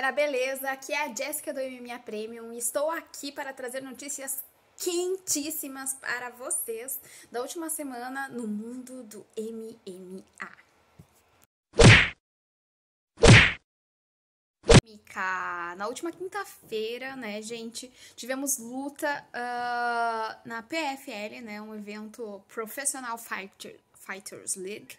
galera, beleza? Aqui é a Jéssica do MMA Premium e estou aqui para trazer notícias quentíssimas para vocês da última semana no mundo do MMA. na última quinta-feira, né, gente, tivemos luta uh, na PFL, né, um evento Professional Fighter Fighters League,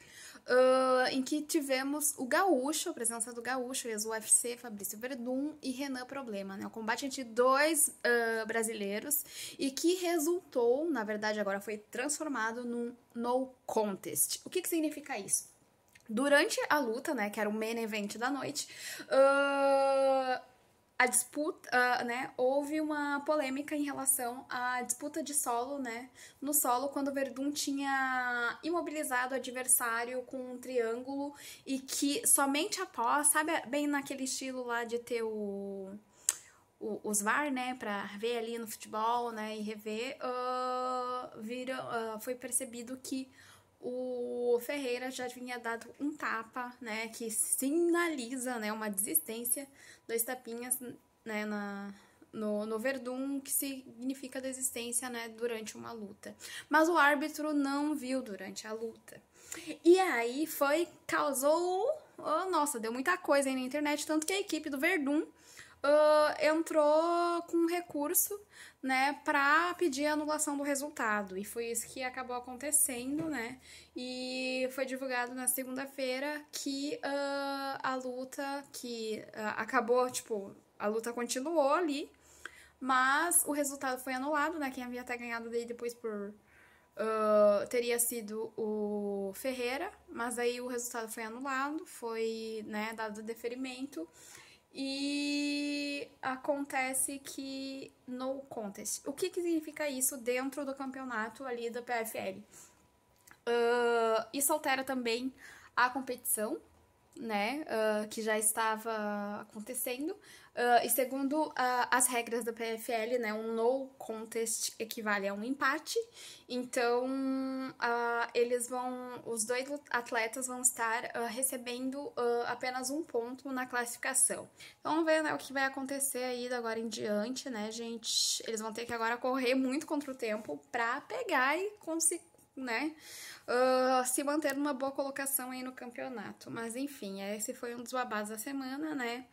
uh, em que tivemos o Gaúcho, a presença do Gaúcho, ex-UFC, Fabrício Verdun e Renan Problema, né? O combate entre dois uh, brasileiros e que resultou, na verdade agora foi transformado num no contest. O que, que significa isso? Durante a luta, né, que era o main event da noite, uh, a disputa, uh, né, houve uma polêmica em relação à disputa de solo, né, no solo quando o Verdun tinha imobilizado o adversário com um triângulo e que somente após, sabe, bem naquele estilo lá de ter o, os VAR, né, para ver ali no futebol, né, e rever, uh, uh, foi percebido que o Ferreira já tinha dado um tapa, né, que sinaliza, né, uma desistência, dois tapinhas, né, na, no, no Verdun, que significa desistência, né, durante uma luta. Mas o árbitro não viu durante a luta. E aí foi, causou, oh, nossa, deu muita coisa aí na internet, tanto que a equipe do Verdun uh, entrou com um recurso, né, para pedir a anulação do resultado. E foi isso que acabou acontecendo, né? E foi divulgado na segunda-feira que uh, a luta que uh, acabou, tipo, a luta continuou ali, mas o resultado foi anulado, né? Quem havia até ganhado daí depois por Uh, teria sido o Ferreira, mas aí o resultado foi anulado, foi né, dado deferimento. E acontece que no contest. O que, que significa isso dentro do campeonato ali da PFL? Uh, isso altera também a competição, né, uh, que já estava acontecendo. Uh, e segundo uh, as regras da PFL, né, um no contest equivale a um empate. Então, eles vão, os dois atletas vão estar recebendo apenas um ponto na classificação. Então, vamos ver né, o que vai acontecer aí da agora em diante, né, gente? Eles vão ter que agora correr muito contra o tempo para pegar e conseguir né, uh, se manter numa boa colocação aí no campeonato. Mas enfim, esse foi um dos babás da semana, né?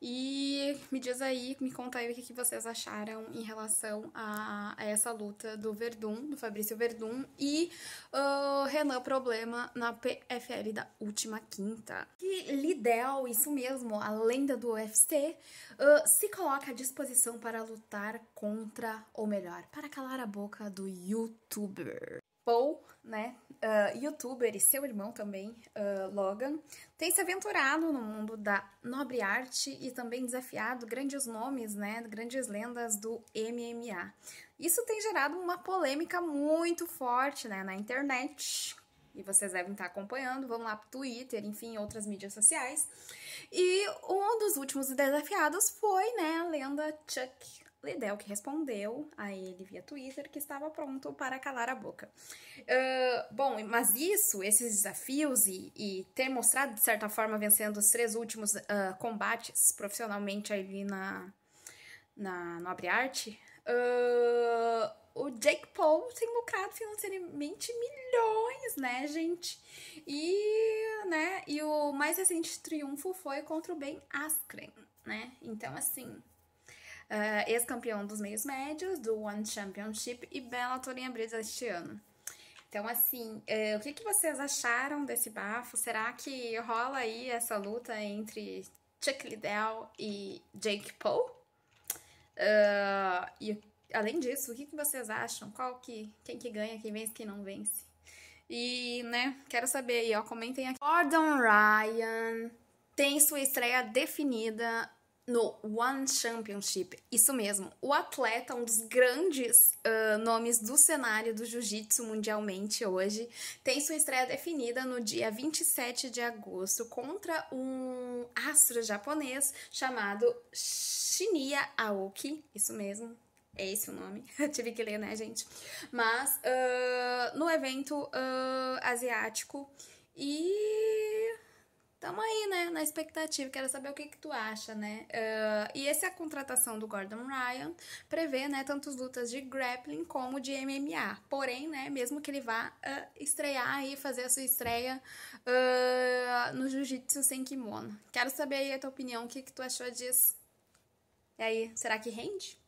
E me diz aí, me conta aí o que, vocês acharam em relação a, a, essa luta do Verdun, do Fabrício Verdun e uh, Renan Problema na PFL da última quinta. Que Lidel, isso mesmo, a lenda do UFC, uh, ah, se coloca à disposição para lutar contra, ou melhor, para calar a boca do youtuber. Paul, né, uh, youtuber e seu irmão também, uh, Logan, tem se aventurado no mundo da nobre arte e também desafiado grandes nomes, né, grandes lendas do MMA. Isso tem gerado uma polêmica muito forte, né, na internet, e vocês devem estar acompanhando, vamos lá pro Twitter, enfim, outras mídias sociais. E um dos últimos desafiados foi, né, a lenda Chuck Lidel que respondeu a ele via Twitter que estava pronto para calar a boca. Uh, bom, mas isso, esses desafios e, e, ter mostrado, de certa forma, vencendo os três últimos uh, combates profissionalmente ali na, na Nobre Arte, uh, o Jake Paul tem lucrado financeiramente milhões, né, gente? E, né, e o mais recente triunfo foi contra o Ben Askren, né? Então, assim uh, ex-campeão dos meios médios, do One Championship e bela Torinha abril este ano. Então, assim, uh, o que, que vocês acharam desse bafo? Será que rola aí essa luta entre Chuck Liddell e Jake Paul? Uh, e além disso, o que, que vocês acham? Qual que, quem que ganha, quem vence, quem não vence? E, né, quero saber aí, ó, comentem aqui. Gordon Ryan tem sua estreia definida no One Championship. Isso mesmo, o atleta, um dos grandes uh, nomes do cenário do jiu-jitsu mundialmente hoje, tem sua estreia definida no dia 27 de agosto contra um astro japonês chamado Shinya Aoki. Isso mesmo, é esse o nome. Tive que ler, né, gente? Mas uh, no evento uh, asiático. E Tamo aí, né, na expectativa, quero saber o que, que tu acha, né? Uh, e essa é a contratação do Gordon Ryan prevê, né, tantos lutas de grappling como de MMA. Porém, né, mesmo que ele vá uh, estrear e fazer a sua estreia uh, no jiu-jitsu sem kimono. Quero saber aí a tua opinião, o que, que tu achou disso? E aí, será que rende?